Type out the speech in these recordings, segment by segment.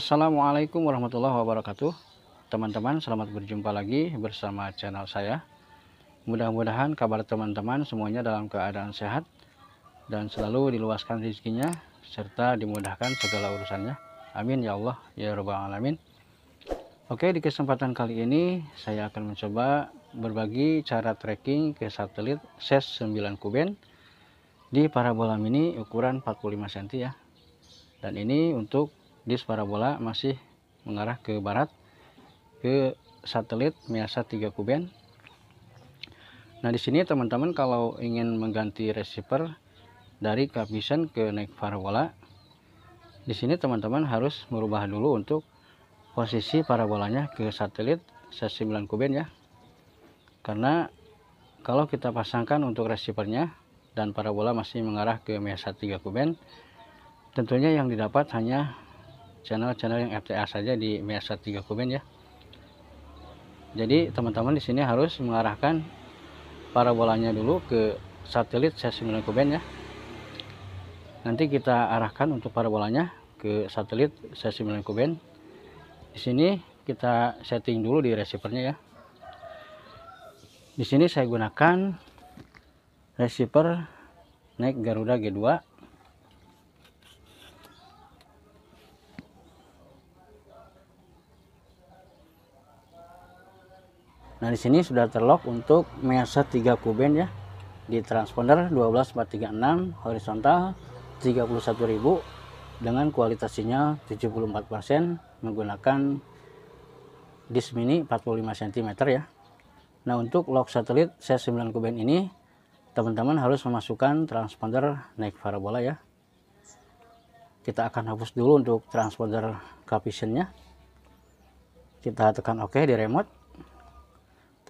Assalamualaikum warahmatullahi wabarakatuh Teman-teman selamat berjumpa lagi bersama channel saya Mudah-mudahan kabar teman-teman semuanya dalam keadaan sehat Dan selalu diluaskan rezekinya Serta dimudahkan segala urusannya Amin ya Allah ya robbal Alamin Oke di kesempatan kali ini saya akan mencoba berbagi cara tracking ke satelit SES 9 Kuben di parabola mini ukuran 45 cm ya dan ini untuk disk parabola masih mengarah ke barat ke satelit Miasa 3 Kuben. Nah, di sini teman-teman kalau ingin mengganti receiver dari kehabisan ke naik parabola, di sini teman-teman harus merubah dulu untuk posisi parabolanya ke satelit C9 Kuben ya. Karena kalau kita pasangkan untuk receivernya dan parabola masih mengarah ke Miasa 3 Kuben, tentunya yang didapat hanya channel-channel yang FTA saja di MESA 3 Kuben ya. Jadi teman-teman di sini harus mengarahkan parabolanya dulu ke satelit C9 Kuben ya. Nanti kita arahkan untuk parabolanya ke satelit C9 Kuben. Di sini kita setting dulu di receivernya ya. Di sini saya gunakan receiver naik Garuda G2 Nah, di sini sudah terlock untuk Mercer 3 kuben ya. Di transponder 12436 horizontal 31.000 dengan kualitas sinyal 74% menggunakan disk mini 45 cm ya. Nah, untuk lock satelit C9 kuben ini teman-teman harus memasukkan transponder naik parabola ya. Kita akan hapus dulu untuk transponder captionnya. Kita tekan OK di remote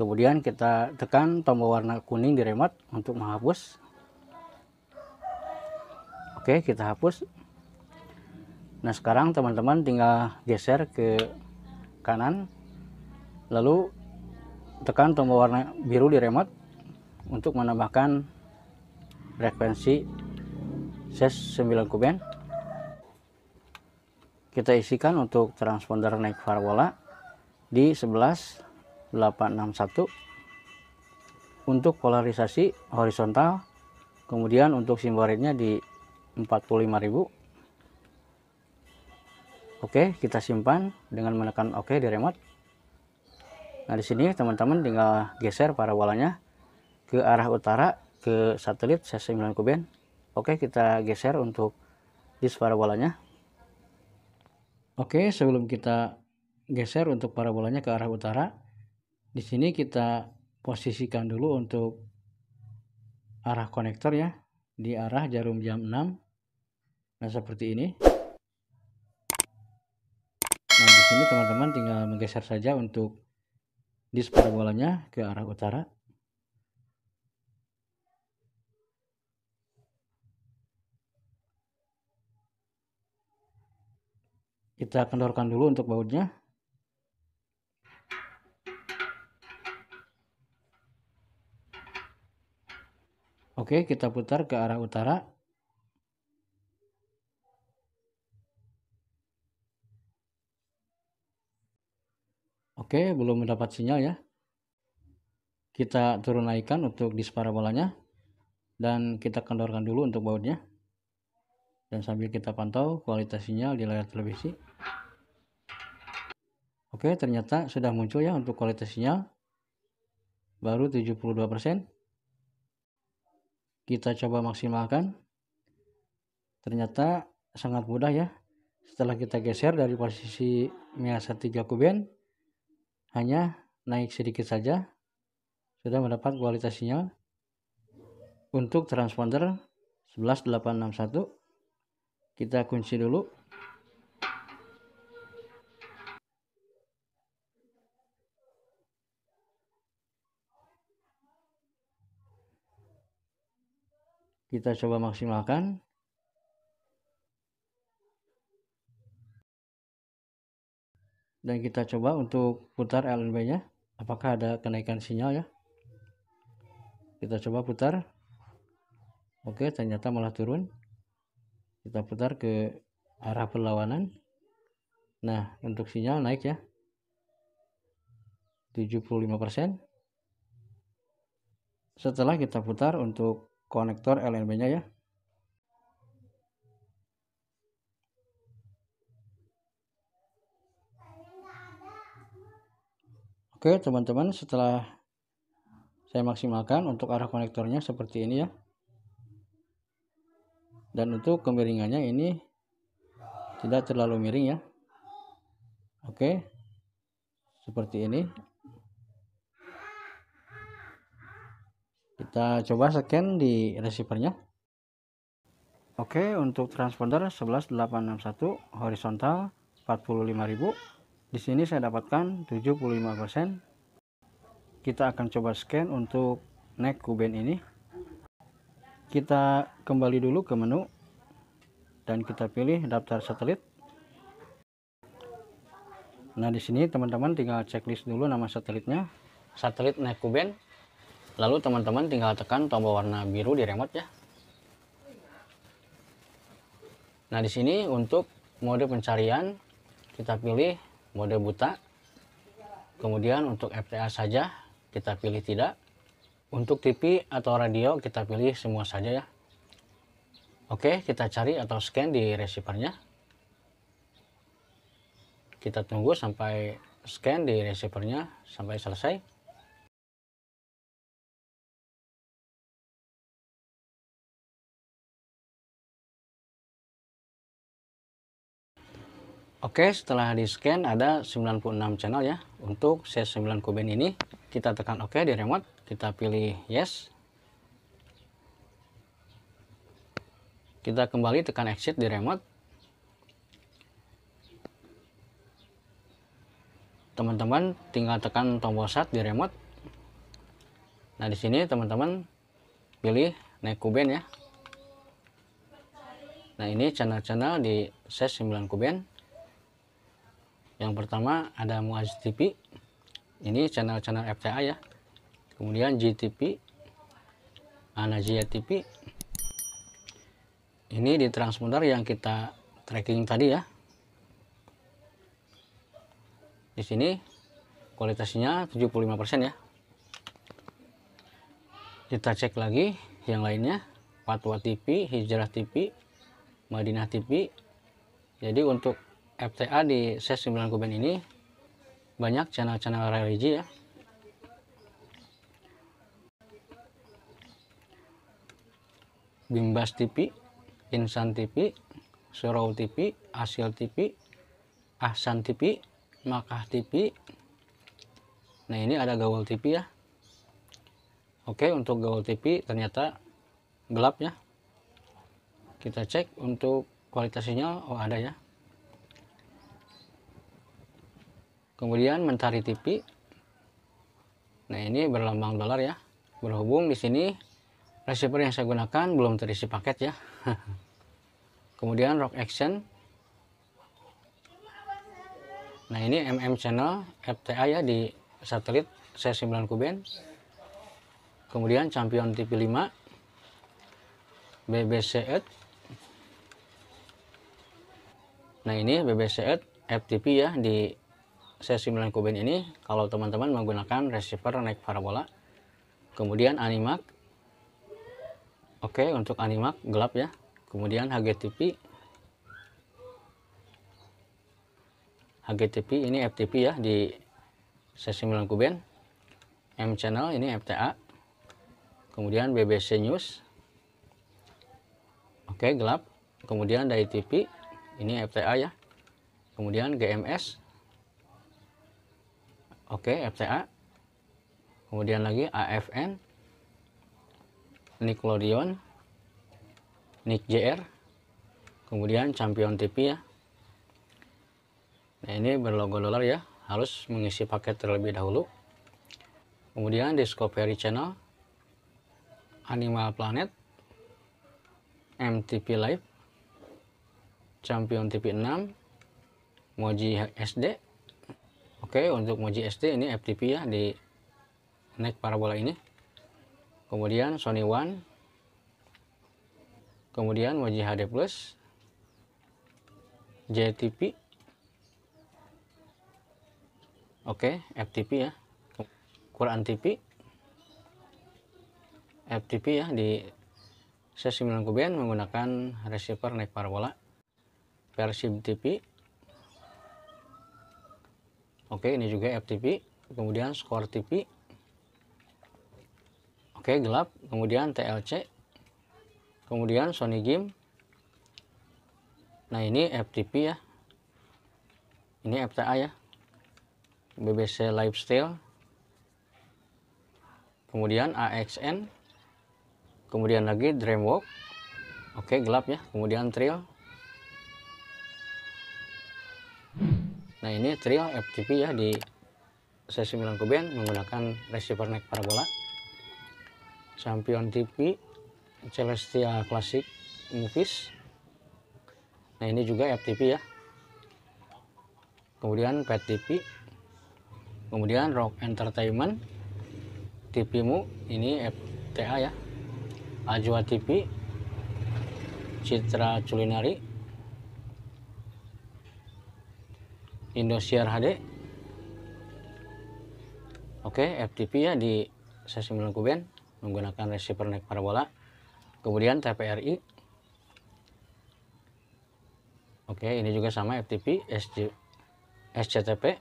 kemudian kita tekan tombol warna kuning di remote untuk menghapus oke kita hapus nah sekarang teman-teman tinggal geser ke kanan lalu tekan tombol warna biru di remote untuk menambahkan frekuensi ses 9 kuben kita isikan untuk transponder naik farwala di 11 861 untuk polarisasi horizontal kemudian untuk simbol rate-nya di 45.000 oke kita simpan dengan menekan oke OK di remote nah di sini teman-teman tinggal geser parabolanya ke arah utara ke satelit C9 Kuben oke kita geser untuk disk parabolanya oke sebelum kita geser untuk para parabolanya ke arah utara di sini kita posisikan dulu untuk arah konektor ya di arah jarum jam 6 nah seperti ini nah di sini teman-teman tinggal menggeser saja untuk display bolanya ke arah utara kita kendorkan dulu untuk bautnya Oke, kita putar ke arah utara. Oke, belum mendapat sinyal ya. Kita turun naikkan untuk di disparabolanya dan kita kendorkan dulu untuk bautnya. Dan sambil kita pantau kualitas sinyal di layar televisi. Oke, ternyata sudah muncul ya untuk kualitas sinyal. Baru 72% kita coba maksimalkan ternyata sangat mudah ya setelah kita geser dari posisi miasa 3 kuben hanya naik sedikit saja sudah mendapat kualitas sinyal untuk transponder 11861 kita kunci dulu kita coba maksimalkan dan kita coba untuk putar LNB nya apakah ada kenaikan sinyal ya kita coba putar oke ternyata malah turun kita putar ke arah perlawanan nah untuk sinyal naik ya 75% setelah kita putar untuk konektor LNB-nya ya. Oke teman-teman setelah saya maksimalkan untuk arah konektornya seperti ini ya. Dan untuk kemiringannya ini tidak terlalu miring ya. Oke seperti ini kita coba scan di receivernya oke untuk transponder 11861 horizontal 45.000 di sini saya dapatkan 75% kita akan coba scan untuk neck kuben ini kita kembali dulu ke menu dan kita pilih daftar satelit nah di sini teman-teman tinggal checklist dulu nama satelitnya satelit neck kuben Lalu teman-teman tinggal tekan tombol warna biru di remote ya. Nah, di sini untuk mode pencarian kita pilih mode buta. Kemudian untuk FTA saja kita pilih tidak. Untuk TV atau radio kita pilih semua saja ya. Oke, kita cari atau scan di receivernya. Kita tunggu sampai scan di receivernya sampai selesai. Oke, setelah di-scan ada 96 channel ya. Untuk c 9 kuben ini, kita tekan OK di remote, kita pilih yes. Kita kembali tekan exit di remote. Teman-teman tinggal tekan tombol start di remote. Nah, di sini teman-teman pilih naik kuben ya. Nah, ini channel-channel di c 9 kuben yang pertama ada Muaz TV ini channel-channel FTA ya kemudian GTP Anazia TV ini di transponder yang kita tracking tadi ya di sini kualitasnya 75% ya kita cek lagi yang lainnya Fatwa TV, Hijrah TV, Madinah TV jadi untuk FTA di SES 9 Kuben ini banyak channel-channel religi ya Bimbas TV, Insan TV, Surau TV, Asil TV, Ahsan TV, Makah TV. Nah ini ada Gaul TV ya. Oke untuk Gaul TV ternyata gelap ya. Kita cek untuk kualitas sinyal, oh ada ya. kemudian Mentari TV nah ini berlambang dolar ya berhubung di sini receiver yang saya gunakan belum terisi paket ya kemudian Rock Action nah ini MM channel FTA ya di satelit C9 Kuben kemudian Champion TV 5 BBC Earth nah ini BBC Earth FTP ya di sesi 9 kuben ini kalau teman-teman menggunakan receiver naik parabola kemudian animac oke untuk animac gelap ya kemudian HGTP HGTP ini FTP ya di sesi 9 kuben M channel ini FTA kemudian BBC News oke gelap kemudian dari ini FTA ya kemudian GMS Oke, FCA. Kemudian lagi AFN, Nickelodeon, Nick JR. kemudian Champion TV ya. Nah, ini berlogo dolar ya. Harus mengisi paket terlebih dahulu. Kemudian Discovery Channel, Animal Planet, MTP Live, Champion TV 6, Moji SD, Oke, untuk Moji SD ini FTP ya di naik e parabola ini. Kemudian Sony One. Kemudian Moji HD Plus. JTP. Oke, FTP ya. Quran TV. FTP ya di sesi 9 kubian menggunakan receiver naik e parabola versi TV Oke, ini juga FTP, kemudian skor TV, Oke, gelap, kemudian TLC, kemudian Sony Game. Nah, ini FTP ya. Ini FTA ya. BBC Lifestyle. Kemudian AXN. Kemudian lagi Dreamwalk. Oke, gelap ya. Kemudian Trill. Nah ini trio FTP ya di sesi Milan Kuben menggunakan receiver neck parabola. Champion TV, Celestia Classic Movies. Nah ini juga FTP ya. Kemudian Pet TV. Kemudian Rock Entertainment. mu ini FTA ya. Ajwa TV. Citra Culinary Indosiar HD oke FTP ya di sesi melengkung band menggunakan receiver neck parabola kemudian TPRI oke ini juga sama FTP SG, SCTP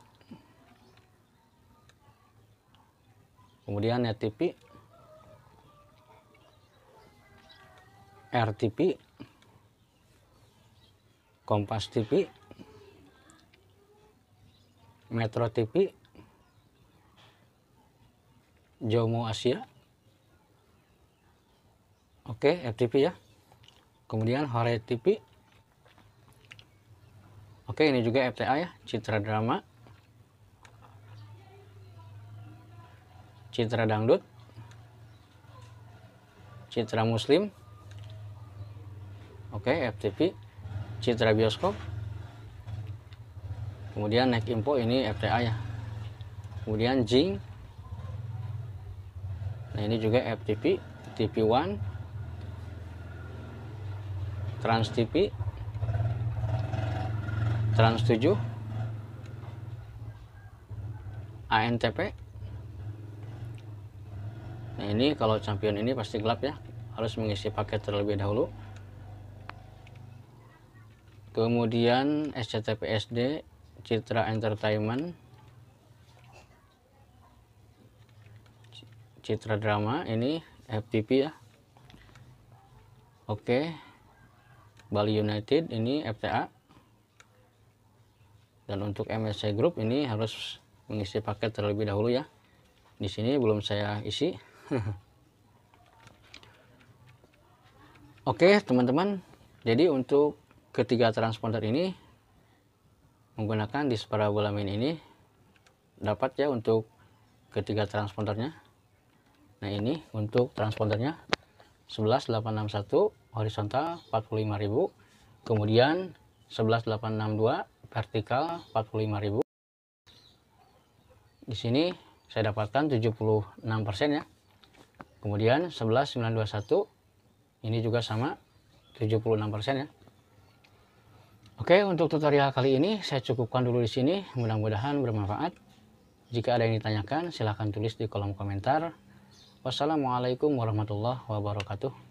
kemudian NetTP RTP Kompas TV Metro TV Jomo Asia Oke FTV ya kemudian Hore TV Oke ini juga FTA ya Citra Drama Citra Dangdut Citra Muslim Oke FTV Citra Bioskop kemudian naik info ini FTA ya kemudian Jing nah ini juga FTP TP1 Trans TV Trans 7 ANTP nah ini kalau champion ini pasti gelap ya harus mengisi paket terlebih dahulu kemudian SCTPSD. Citra Entertainment Citra Drama ini FTP ya oke Bali United ini FTA dan untuk MSC Group ini harus mengisi paket terlebih dahulu ya di sini belum saya isi oke teman-teman jadi untuk ketiga transponder ini menggunakan disk parabolamin ini dapat ya untuk ketiga transpondernya nah ini untuk transpondernya 11861 horizontal 45000 kemudian 11862 vertikal 45000 di sini saya dapatkan 76% ya kemudian 11921 ini juga sama 76% ya Oke, untuk tutorial kali ini saya cukupkan dulu di sini. Mudah-mudahan bermanfaat. Jika ada yang ditanyakan, silahkan tulis di kolom komentar. Wassalamualaikum warahmatullahi wabarakatuh.